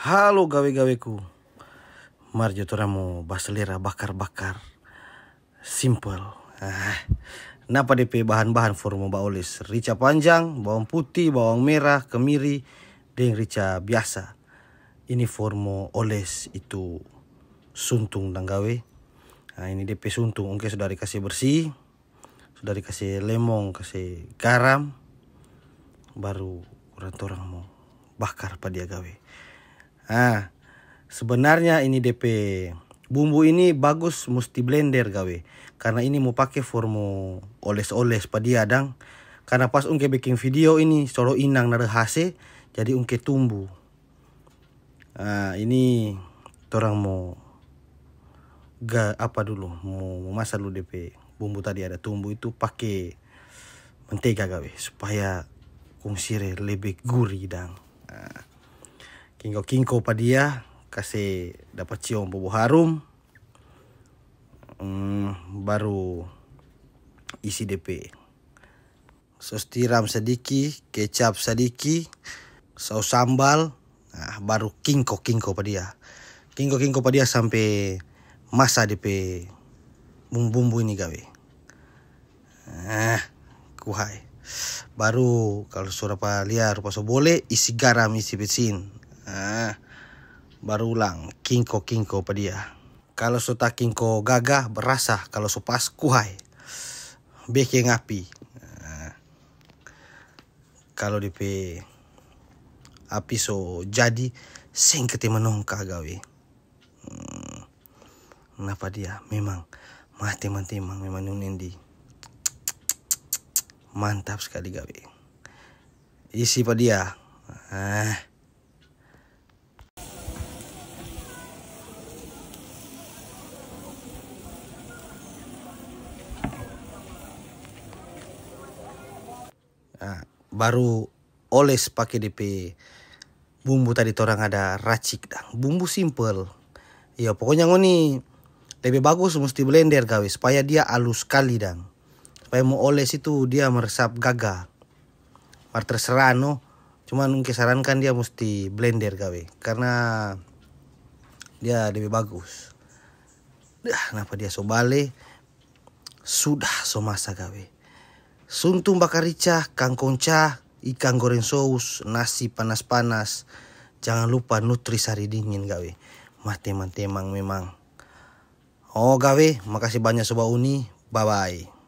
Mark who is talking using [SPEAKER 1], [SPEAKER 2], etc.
[SPEAKER 1] Halo gawe-gaweku. Marjo toramu baselera bakar-bakar. Simple. Ah. Napa DP bahan-bahan formo oles Rica panjang, bawang putih, bawang merah, kemiri, deng rica biasa. Ini formo oles itu suntung dan gawe. Nah, ini DP suntung. Oke, sudah dikasih bersih. Sudah dikasih lemon, kasih garam. Baru orang orang mau bakar pada gawe. Nah, sebenarnya ini DP. Bumbu ini bagus mesti blender gawe. Karena ini mau pakai formu oles-oles padi adang Karena pas unke bikin video ini solo inang nare hase jadi unke tumbuh. Nah, ini orang mau ga apa dulu mau masak dulu DP bumbu tadi ada tumbuh itu pakai mentega gawe supaya kungsire lebih gurih dang. Nah kingko-kingko pa dia kasi dapat cium bubu harum hmm, baru isi DP sos tiram sedikit kecap sedikit saus sambal nah, baru kingko-kingko pa dia kingko-kingko pa dia sampai masa DP bumbu-bumbu ini gawe ah kuhai baru kalau sudah lihat rupa so boleh isi garam isi bensin ah baru ulang kingko-kingko pada dia. Kalau suta kingko gagah berasa, kalau supas kuhai. Beki ngapi. Nah, kalau dipe api so jadi sing keti menongka gawe. Hmm. Kenapa dia? Memang mati mati memang memang nunendi. Mantap sekali gawe. Isi pada dia. Ah. Nah, baru oles pakai DP bumbu tadi orang ada racik dan bumbu simple. Ya pokoknya ngoni lebih bagus mesti blender gawe supaya dia halus sekali dan supaya mau oles itu dia meresap gagah Mar terserah no, cuman sarankan dia mesti blender gawe karena dia lebih bagus. Dah, kenapa dia sobale Sudah so masa gawe. Suntung bakar rica, kangkong cah, ikan goreng saus, nasi panas-panas. Jangan lupa nutrisari dingin gawe. Mah teman-teman memang. Oh gawe, makasih banyak Sobat Uni. Bye-bye.